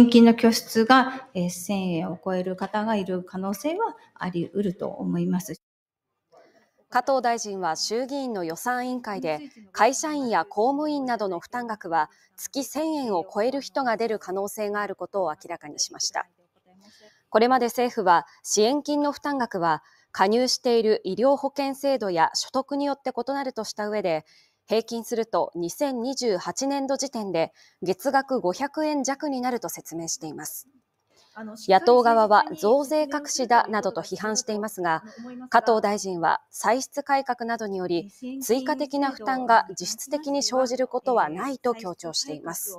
年金の拠出が1000円を超える方がいる可能性はあり得ると思います。加藤大臣は衆議院の予算委員会で会社員や公務員などの負担額は月1000円を超える人が出る可能性があることを明らかにしましたこれまで政府は支援金の負担額は加入している医療保険制度や所得によって異なるとした上で平均すると2028年度時点で月額500円弱になると説明しています。野党側は増税隠しだなどと批判していますが、加藤大臣は歳出改革などにより、追加的な負担が実質的に生じることはないと強調しています。